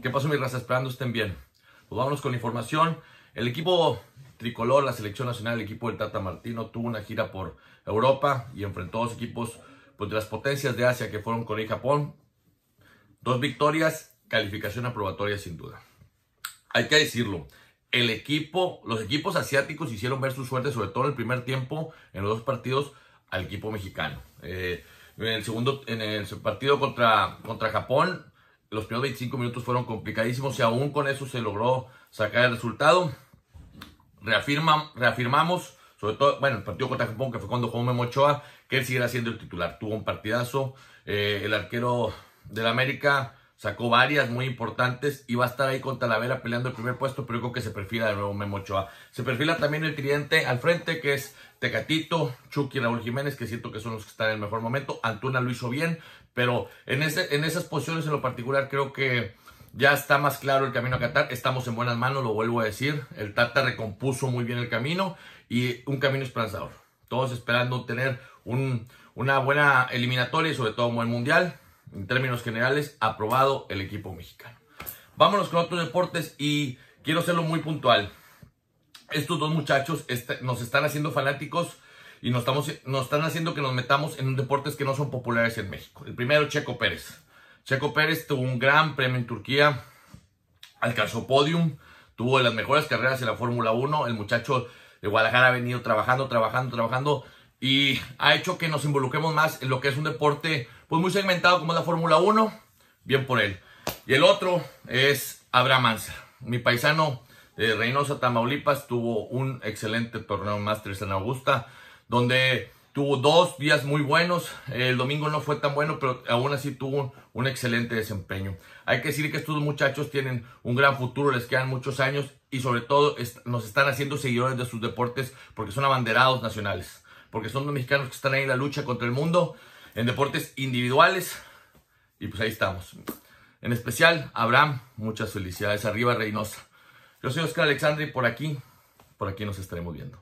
¿Qué pasó, mi raza? Esperando estén bien. Pues vámonos con la información. El equipo tricolor, la selección nacional, el equipo del Tata Martino, tuvo una gira por Europa y enfrentó a dos equipos pues, de las potencias de Asia que fueron Corea y Japón. Dos victorias, calificación aprobatoria sin duda. Hay que decirlo, el equipo, los equipos asiáticos hicieron ver su suerte, sobre todo en el primer tiempo, en los dos partidos, al equipo mexicano. Eh, en el segundo, en el partido contra, contra Japón, los primeros 25 minutos fueron complicadísimos y aún con eso se logró sacar el resultado. reafirmamos, sobre todo, bueno, el partido contra Japón, que fue cuando jugó Memo Ochoa, que él siguiera siendo el titular. Tuvo un partidazo. Eh, el arquero del América Sacó varias muy importantes y va a estar ahí con Talavera peleando el primer puesto, pero creo que se perfila de nuevo Memo Ochoa. Se perfila también el cliente al frente, que es Tecatito, Chucky Raúl Jiménez, que siento que son los que están en el mejor momento. Antuna lo hizo bien, pero en, esas posiciones en lo particular creo que ya está más claro el camino a Qatar. Estamos en buenas manos, lo vuelvo a decir. El Tata recompuso muy bien el camino y un camino esperanzador. Todos esperando tener una buena eliminatoria y sobre todo un buen mundial en términos generales, aprobado el equipo mexicano. Vámonos con otros deportes y quiero hacerlo muy puntual. Estos dos muchachos este, nos están haciendo fanáticos y nos, estamos, nos están haciendo que nos metamos en deportes que no son populares en México. El primero, Checo Pérez. Checo Pérez tuvo un gran premio en Turquía, alcanzó podium, tuvo las mejores carreras en la Fórmula 1. El muchacho de Guadalajara ha venido trabajando, trabajando, trabajando y ha hecho que nos involucremos más en lo que es un deporte pues muy segmentado como la Fórmula 1, bien por él. Y el otro es Abraham Mansa, mi paisano de Reynosa, Tamaulipas, tuvo un excelente torneo Masters en Augusta, donde tuvo dos días muy buenos. El domingo no fue tan bueno, pero aún así tuvo un excelente desempeño. Hay que decir que estos muchachos tienen un gran futuro, les quedan muchos años y sobre todo nos están haciendo seguidores de sus deportes porque son abanderados nacionales, porque son los mexicanos que están ahí en la lucha contra el mundo en deportes individuales. Y pues ahí estamos. En especial, Abraham, muchas felicidades. Arriba, Reynosa. Yo soy Oscar Alexandre y por aquí, por aquí nos estaremos viendo.